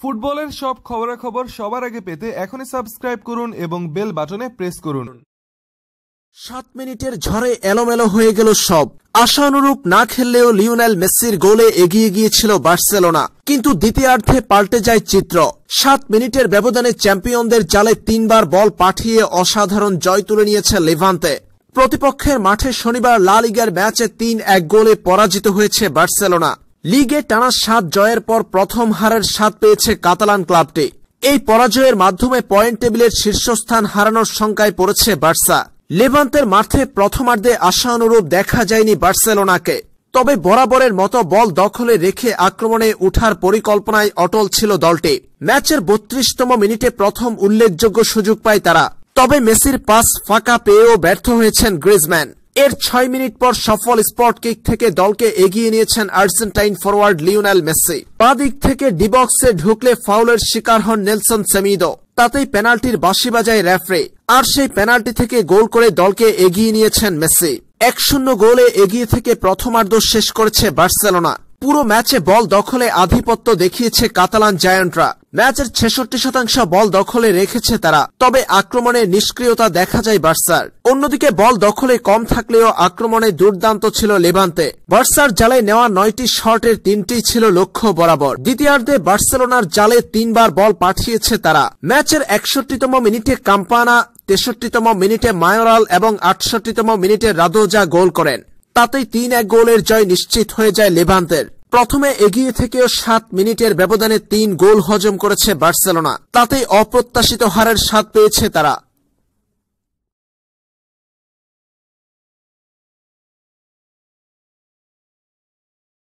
ফুটবলের সব খবরাখবর সবার আগে পেতে এখনই সাবস্ক্রাইব করুন এবং বেল বাটনে প্রেস করুন সাত মিনিটের ঝড়ে এলোমেলো হয়ে গেল সব আশা অনুরূপ না খেললেও লিওনেল মেসির গোলে এগিয়ে গিয়েছিল বার্সেলোনা কিন্তু দ্বিতীয়ার্ধে পাল্টে যায় চিত্র সাত মিনিটের ব্যবধানে চ্যাম্পিয়নদের জালে তিনবার বল পাঠিয়ে অসাধারণ জয় তুলে নিয়েছে লেভান্তে প্রতিপক্ষের মাঠে শনিবার লা লিগার ম্যাচে তিন এক গোলে পরাজিত হয়েছে বার্সেলোনা লিগে টানা সাত জয়ের পর প্রথম হারের স্বাদ পেয়েছে কাতালান ক্লাবটি এই পরাজয়ের মাধ্যমে পয়েন্ট টেবিলের শীর্ষস্থান হারানোর শঙ্কায় পড়েছে বার্সা লেভান্তের মাঠে প্রথমার্ধে আশা অনুরূপ দেখা যায়নি বার্সেলোনাকে তবে বরাবরের মতো বল দখলে রেখে আক্রমণে উঠার পরিকল্পনায় অটল ছিল দলটি ম্যাচের বত্রিশতম মিনিটে প্রথম উল্লেখযোগ্য সুযোগ পায় তারা তবে মেসির পাস ফাঁকা পেয়েও ব্যর্থ হয়েছেন গ্রিজম্যান এর ছয় মিনিট পর সফল স্পট কিক থেকে দলকে এগিয়ে নিয়েছেন আর্জেন্টাইন ফরওয়ার্ড লিওনেল মেসি বা দিক থেকে ডিবক্সে ঢুকলে ফাউলের শিকার হন নেলসন সেমিদো তাতেই পেনাল্টির বাঁশি বাজায় রেফরে আর সেই পেনাল্টি থেকে গোল করে দলকে এগিয়ে নিয়েছেন মেসি এক শূন্য গোলে এগিয়ে থেকে প্রথমার্ধ শেষ করেছে বার্সেলোনা পুরো ম্যাচে বল দখলে আধিপত্য দেখিয়েছে কাতালান জায়ান্টরা ম্যাচের ছেষট্টি শতাংশ বল দখলে রেখেছে তারা তবে আক্রমণে নিষ্ক্রিয়তা দেখা যায় বার্সার অন্যদিকে বল দখলে কম থাকলেও আক্রমণে দুর্দান্ত ছিল লেবান্তে বার্সার জালে নেওয়া নয়টি শটের তিনটি ছিল লক্ষ্য বরাবর দ্বিতীয়ার্ধে বার্সেলোনার জালে তিনবার বল পাঠিয়েছে তারা ম্যাচের একষট্টিতম মিনিটে কাম্পানা তেষট্টিতম মিনিটে মায়োরাল এবং আটষট্টিতম মিনিটে রাদোজা গোল করেন তাতেই তিন এক গোলের জয় নিশ্চিত হয়ে যায় লেভান্তের প্রথমে এগিয়ে থেকেও সাত মিনিটের ব্যবধানে তিন গোল হজম করেছে বার্সেলোনা তাতেই অপ্রত্যাশিত হারের স্বাদ পেয়েছে তারা